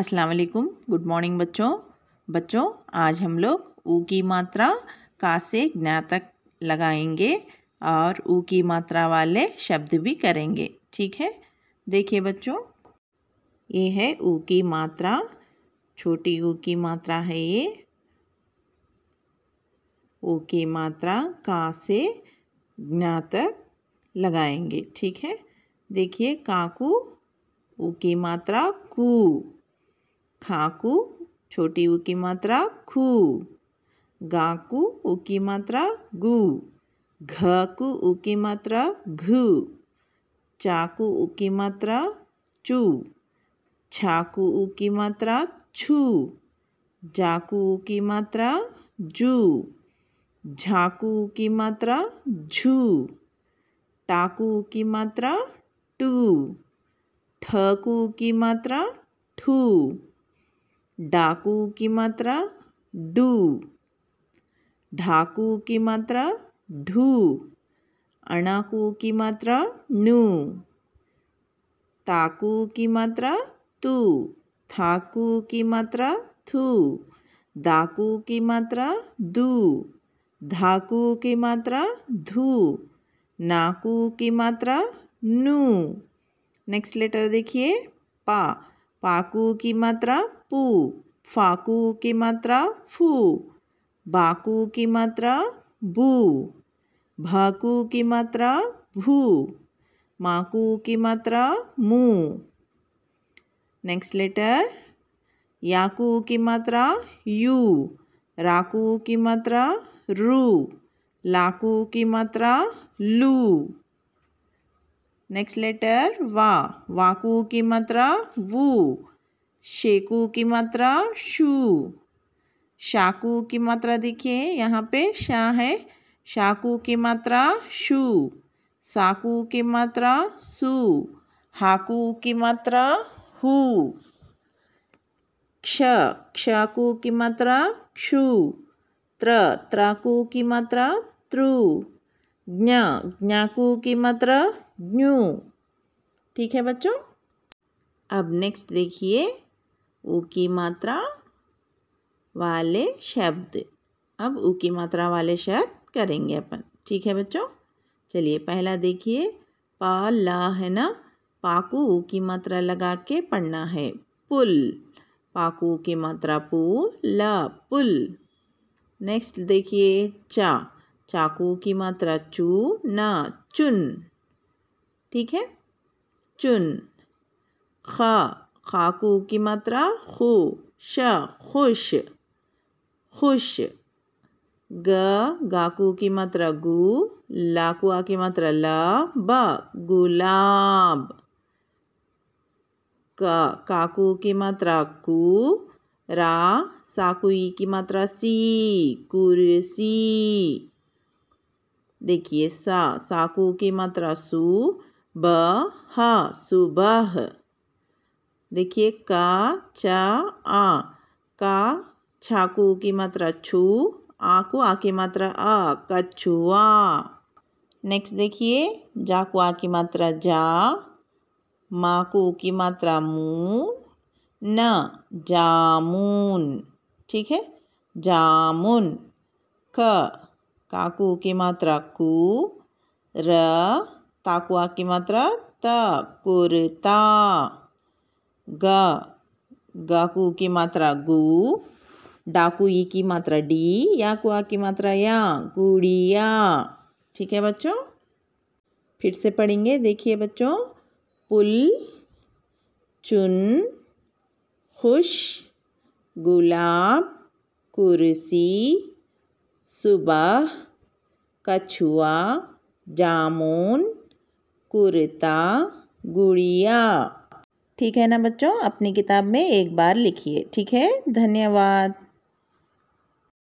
अस्सलाम वालेकुम good morning बच्चों बच्चों आज हम लोग ऊ की मात्रा का से ज्ञातक लगाएंगे और ऊ की मात्रा वाले शब्द भी करेंगे ठीक है देखिए बच्चों ये है ऊ की मात्रा छोटी ऊ की मात्रा है ये ऊ की मात्रा का से ज्ञातक लगाएंगे ठीक है देखिए काकू ऊ की मात्रा कू खाकू छोटी ऊ की मात्रा खू गाकू ऊ की मात्रा गु घकू ऊ की मात्रा घू चाकू ऊ की मात्रा चू छाकू ऊ की मात्रा छू जाकू ऊ की मात्रा जू झाकू की मात्रा झू टाकू की मात्रा टू ठकू की मात्रा ठू डाकू की मात्रा डू ढाकू की मात्रा ढू अणाकू की मात्रा नू ताकू की मात्रा तू थाकू की मात्रा थू दाकू की मात्रा दू धाकू की मात्रा धू नाकू की मात्रा नू नेक्स्ट लेटर देखिए पा पाकू की मात्रा पू फाकू की मात्रा फू बाकू की मात्रा बू भाकू की मात्रा भू माकू की मात्रा मू नेक्स्ट लेटर याकू की मात्रा यू राकू की मात्रा रू लाकू की मात्रा लू नेक्स्ट लेटर वा वाकू की मात्रा वु शेकू की मात्रा शू शाकू की मात्रा देखिए यहाँ पे शा है शाकू की मात्रा शू साकू की मात्रा सु हाकू की मात्रा हु क्ष क्षाकू की मात्रा क्षु त्र त्राकू की मात्रा त्रु ज्ञ ज्ञाकू की मात्रा ज्ञू ठीक है बच्चों अब नेक्स्ट देखिए ऊ की मात्रा वाले शब्द अब ऊ की मात्रा वाले शब्द करेंगे अपन ठीक है बच्चों चलिए पहला देखिए पा ला है ना पाकू ऊ की मात्रा लगा के पढ़ना है पुल पाकू की मात्रा पू ला पुल नेक्स्ट देखिए चा चाकू की मात्रा चू ना चुन ठीक है चुन ख खाकू की मात्रा खू श खुश खुश ग गाकू की मात्रा गु लाकुआ की मात्रा ला ब गुलाब क काकू की मात्रा कु रा साकुई की मात्रा सी कुर्सी देखिए सा साकू की मात्रा सु ब ह सुबह देखिए का च आ का छाकू की मात्रा छू आ आ की मात्रा अ कछुआ नेक्स्ट देखिए जाकू आ की मात्रा जा माकू की मात्रा मू न जामुन ठीक है जामुन क काकू की मात्रा कु र ताकुआ की मात्रा त कुरता ग गाकू की मात्रा गु डाकू की मात्रा डी या कुआ की मात्रा या गुड़िया ठीक है बच्चों फिर से पढ़ेंगे देखिए बच्चों पुल चुन खुश गुलाब कुर्सी सुबह कछुआ जामुन कुर्ता गुड़िया ठीक है ना बच्चों अपनी किताब में एक बार लिखिए ठीक है धन्यवाद